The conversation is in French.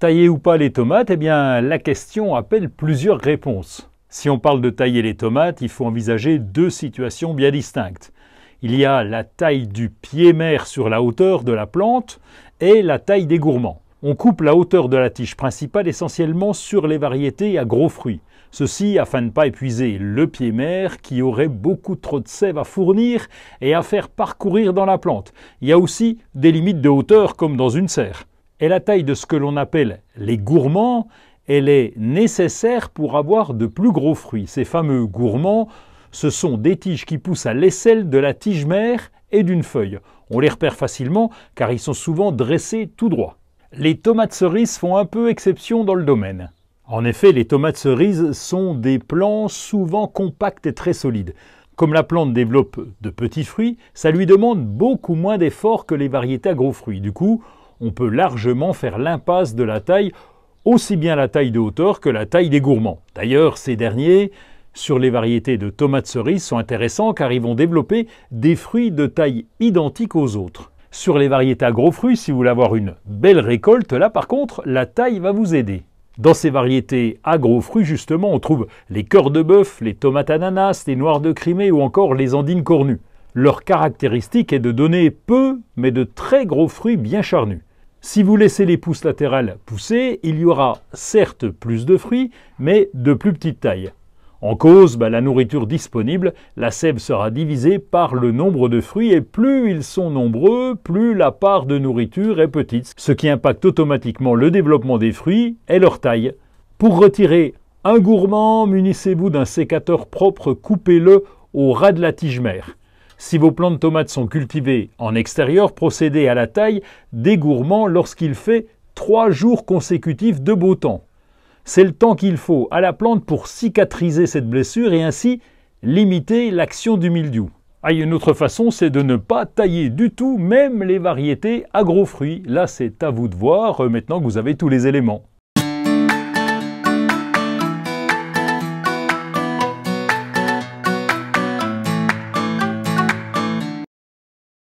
Tailler ou pas les tomates Eh bien, la question appelle plusieurs réponses. Si on parle de tailler les tomates, il faut envisager deux situations bien distinctes. Il y a la taille du pied-mère sur la hauteur de la plante et la taille des gourmands. On coupe la hauteur de la tige principale essentiellement sur les variétés à gros fruits. Ceci afin de ne pas épuiser le pied mère qui aurait beaucoup trop de sève à fournir et à faire parcourir dans la plante. Il y a aussi des limites de hauteur comme dans une serre et la taille de ce que l'on appelle les gourmands, elle est nécessaire pour avoir de plus gros fruits. Ces fameux gourmands, ce sont des tiges qui poussent à l'aisselle de la tige mère et d'une feuille. On les repère facilement car ils sont souvent dressés tout droit. Les tomates cerises font un peu exception dans le domaine. En effet, les tomates cerises sont des plants souvent compacts et très solides. Comme la plante développe de petits fruits, ça lui demande beaucoup moins d'efforts que les variétés à gros fruits. Du coup, on peut largement faire l'impasse de la taille, aussi bien la taille de hauteur que la taille des gourmands. D'ailleurs, ces derniers, sur les variétés de tomates cerises, sont intéressants car ils vont développer des fruits de taille identique aux autres. Sur les variétés à gros fruits, si vous voulez avoir une belle récolte, là par contre, la taille va vous aider. Dans ces variétés à gros fruits, justement, on trouve les cœurs de bœuf, les tomates ananas, les noirs de Crimée ou encore les andines cornues. Leur caractéristique est de donner peu, mais de très gros fruits bien charnus. Si vous laissez les pousses latérales pousser, il y aura certes plus de fruits, mais de plus petite taille. En cause, bah, la nourriture disponible, la sève sera divisée par le nombre de fruits et plus ils sont nombreux, plus la part de nourriture est petite, ce qui impacte automatiquement le développement des fruits et leur taille. Pour retirer un gourmand, munissez-vous d'un sécateur propre, coupez-le au ras de la tige mère. Si vos plants de tomates sont cultivés en extérieur, procédez à la taille des gourmands lorsqu'il fait trois jours consécutifs de beau temps. C'est le temps qu'il faut à la plante pour cicatriser cette blessure et ainsi limiter l'action du mildiou. Ah, une autre façon, c'est de ne pas tailler du tout, même les variétés gros fruits Là, c'est à vous de voir, euh, maintenant que vous avez tous les éléments.